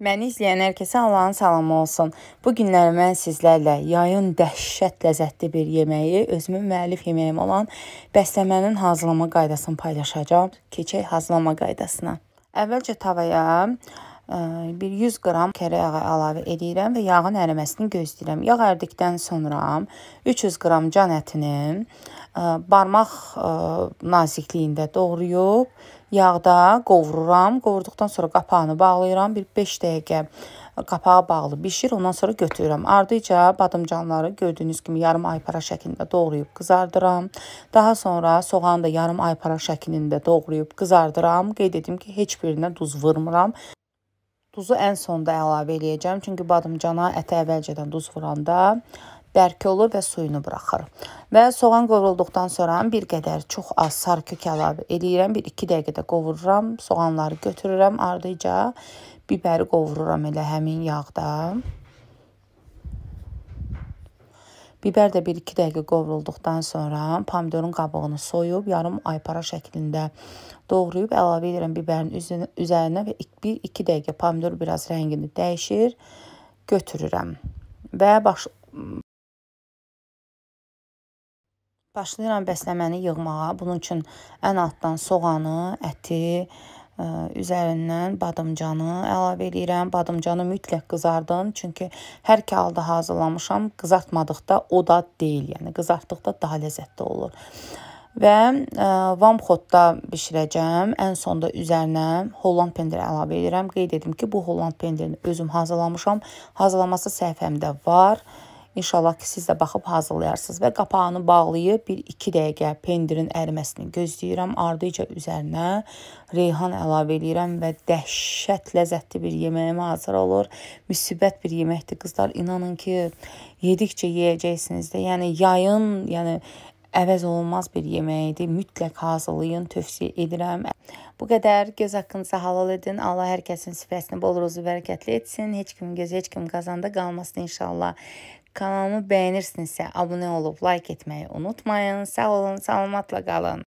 Məni izləyən hər kəsə Allahın salamı olsun. Bu günləri mən sizlərlə yayın dəhşət ləzzətli bir yeməyi, özümün müəllif yeməyim olan bəstəmənin hazırlama qaydasını paylaşacağam. Keçək hazırlama qaydasına. Əvvəlcə tavaya bir 100 qram kərə yağı əlavə edirəm və yağın əriməsini gözləyirəm. Yağ ərdikdən sonra 300 qram can ətini barmaq nazikliyində doğrayıb yağda qovururam. Qovurduqdan sonra qapağını bağlayıram. Bir 5 dəqiqə qapağı bağlı bişir, ondan sonra götürürəm. Ardıca badımcanları gördüyünüz kimi yarım aypara şəklində doğrayıb qızardıram. Daha sonra soğanı da yarım aypara şəklində doğrayıb qızardıram. Qeyd etdim ki, heç birinə duz vurmuram. Duzu ən sonda əlavə eləyəcəm, çünki badımcana ətə əvvəlcədən duz vuranda bərk olur və suyunu buraxır. Və soğan qovrulduqdan sonra bir qədər çox az sarkök əlavə eləyirəm. 1-2 dəqiqədə qovururam, soğanları götürürəm, ardınca biberi qovururam elə həmin yağda. Biber də 1-2 dəqiqə qovrulduqdan sonra pomidorun qabığını soyub yarım aypara şəklində doğrayıb əlavə edirəm biberin üzərinə və 1-2 dəqiqə pomidor biraz rəngini dəyişir, götürürəm. Və baş başlayıram bəsləməni yığmağa. Bunun üçün ən altdan soğanı, əti üzərindən badımcanı əlavə edirəm. Badımcanı mütləq qızardın, çünki hər iki halda hazırlamışam. Qızartmadıqda o da deyil, yəni qızartdıqda daha ləzzətli olur. Və ə, vamxotda bişirəcəm. Ən sonda üzərinə Holland pendiri əlavə edirəm. Qeyd etdim ki, bu Holland pendirini özüm hazırlamışam. Hazırlaması səhifəmdə var. İnşallah ki, siz də baxıb hazırlayarsınız və qapağını bağlayıb 1-2 dəqiqə pendirin əriməsini gözləyirəm. Ardınca üzərinə reyhan əlavə eləyirəm və dəhşət ləzzətli bir yeməyimə hazır olur. Müsibət bir yeməkdir qızlar. İnanın ki, yedikcə yeyəcəksiniz də. Yəni yayın, yəni əvəz olunmaz bir yeməkdir. Mütləq hazırlayın, tövsiyə edirəm. Bu qədər göz haqqınızı halal edin. Allah hər kəsin sifrəsini bol ruzu bərəkətli etsin. Heç kimin gözü heç kim qazanda qalmasın inşallah. Kanalımı bəyənirsinizsə, abunə olub, like etməyi unutmayın. Sağ olun, salamatla qalın.